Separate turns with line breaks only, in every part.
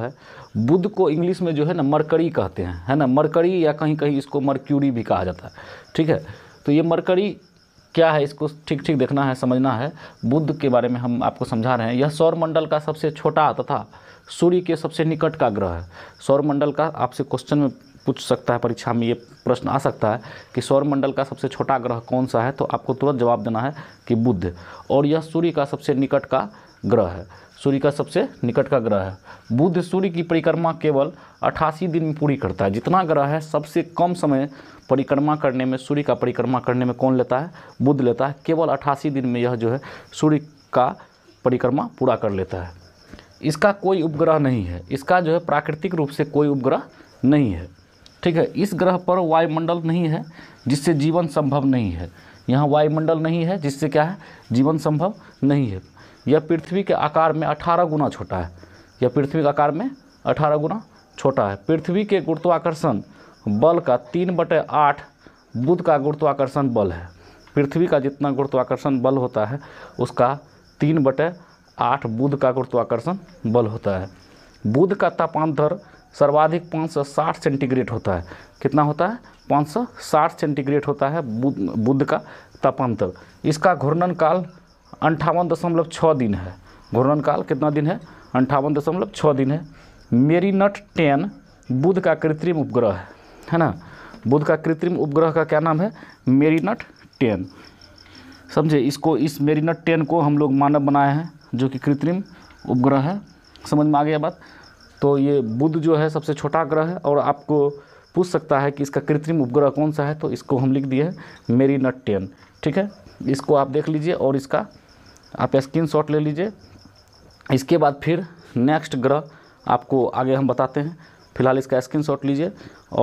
है बुध को इंग्लिश में जो है ना मरकरी कहते हैं है ना मरकरी या कहीं कहीं इसको मरक्यूरी भी कहा जाता है ठीक है तो ये मरकरी क्या है इसको ठीक ठीक देखना है समझना है बुध के बारे में हम आपको समझा रहे हैं यह सौरमंडल का सबसे छोटा तथा सूर्य के सबसे निकट का ग्रह है सौरमंडल का आपसे क्वेश्चन में पूछ सकता है परीक्षा में ये प्रश्न आ सकता है कि सौरमंडल का सबसे छोटा ग्रह कौन सा है तो आपको तुरंत जवाब देना है कि बुध और यह सूर्य का सबसे निकट का ग्रह है सूर्य का सबसे निकट का ग्रह है बुध सूर्य की परिक्रमा केवल अट्ठासी दिन में पूरी करता है जितना ग्रह है सबसे कम समय परिक्रमा करने में सूर्य का परिक्रमा करने में कौन लेता है बुध लेता है केवल अट्ठासी दिन में यह जो है सूर्य का परिक्रमा पूरा कर लेता है इसका कोई उपग्रह नहीं है इसका जो है प्राकृतिक रूप से कोई उपग्रह नहीं है ठीक है इस ग्रह पर वायुमंडल नहीं है जिससे जीवन संभव नहीं है यहाँ वायुमंडल नहीं है जिससे क्या है जीवन संभव नहीं है यह पृथ्वी के आकार में अठारह गुना छोटा है यह पृथ्वी के आकार में अठारह गुना छोटा है पृथ्वी के गुरुत्वाकर्षण बल का तीन बटे आठ बुध का गुरुत्वाकर्षण बल है पृथ्वी का जितना गुरुत्वाकर्षण बल होता है उसका तीन बटे आठ बुध का गुरुत्वाकर्षण बल होता है बुध का तापांतर सर्वाधिक 560 सेंटीग्रेड होता है कितना होता है 560 सेंटीग्रेड होता है बुध का तापांतर इसका घूर्णन काल अंठावन दशमलव छः दिन है घूर्णन काल कितना दिन है अंठावन दशमलव छः दिन है मेरी नट टेन बुध का कृत्रिम उपग्रह है है ना बुध का कृत्रिम उपग्रह का क्या नाम है मेरी नट टेन समझे इसको इस मेरी नट टेन को हम लोग मानव बनाए हैं जो कि कृत्रिम उपग्रह है समझ में आ गया बात तो ये बुध जो है सबसे छोटा ग्रह है और आपको पूछ सकता है कि इसका कृत्रिम उपग्रह कौन सा है तो इसको हम लिख दिए हैं मेरी नट टेन ठीक है इसको आप देख लीजिए और इसका आप स्क्रीन शॉट ले लीजिए इसके बाद फिर नेक्स्ट ग्रह आपको आगे हम बताते हैं फिलहाल इसका स्क्रीन शॉट लीजिए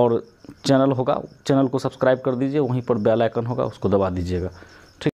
और चैनल होगा चैनल को सब्सक्राइब कर दीजिए वहीं पर बेल आइकन होगा उसको दबा दीजिएगा